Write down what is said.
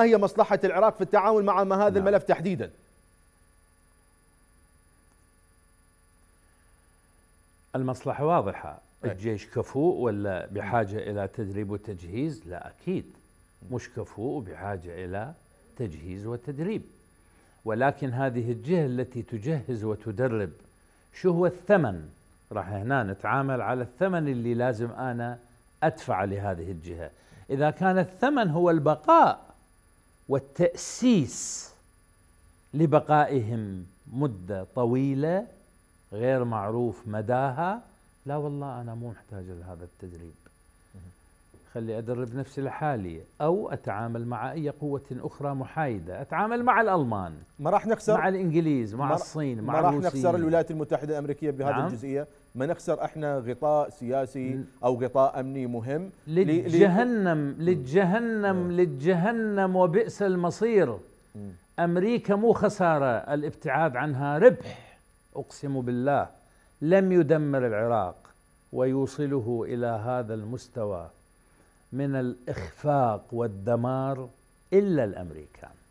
ما هي مصلحة العراق في التعامل مع ما هذا نعم. الملف تحديدا المصلحة واضحة الجيش كفوء ولا بحاجة إلى تدريب وتجهيز لا أكيد مش كفوء بحاجة إلى تجهيز وتدريب ولكن هذه الجهة التي تجهز وتدرب شو هو الثمن راح هنا نتعامل على الثمن اللي لازم أنا أدفع لهذه الجهة إذا كان الثمن هو البقاء والتأسيس لبقائهم مدة طويلة غير معروف مداها لا والله أنا مو محتاج لهذا التدريب خلي أدرب نفسي لحالي أو أتعامل مع أي قوة أخرى محايدة أتعامل مع الألمان ما راح نخسر مع الإنجليز مع ما الصين مع ما راح نخسر الولايات المتحدة الأمريكية بهذه نعم. الجزئية ما نخسر احنا غطاء سياسي او غطاء امني مهم للجهنم للجهنم للجهنم وبئس المصير امريكا مو خساره الابتعاد عنها ربح اقسم بالله لم يدمر العراق ويوصله الى هذا المستوى من الاخفاق والدمار الا الامريكان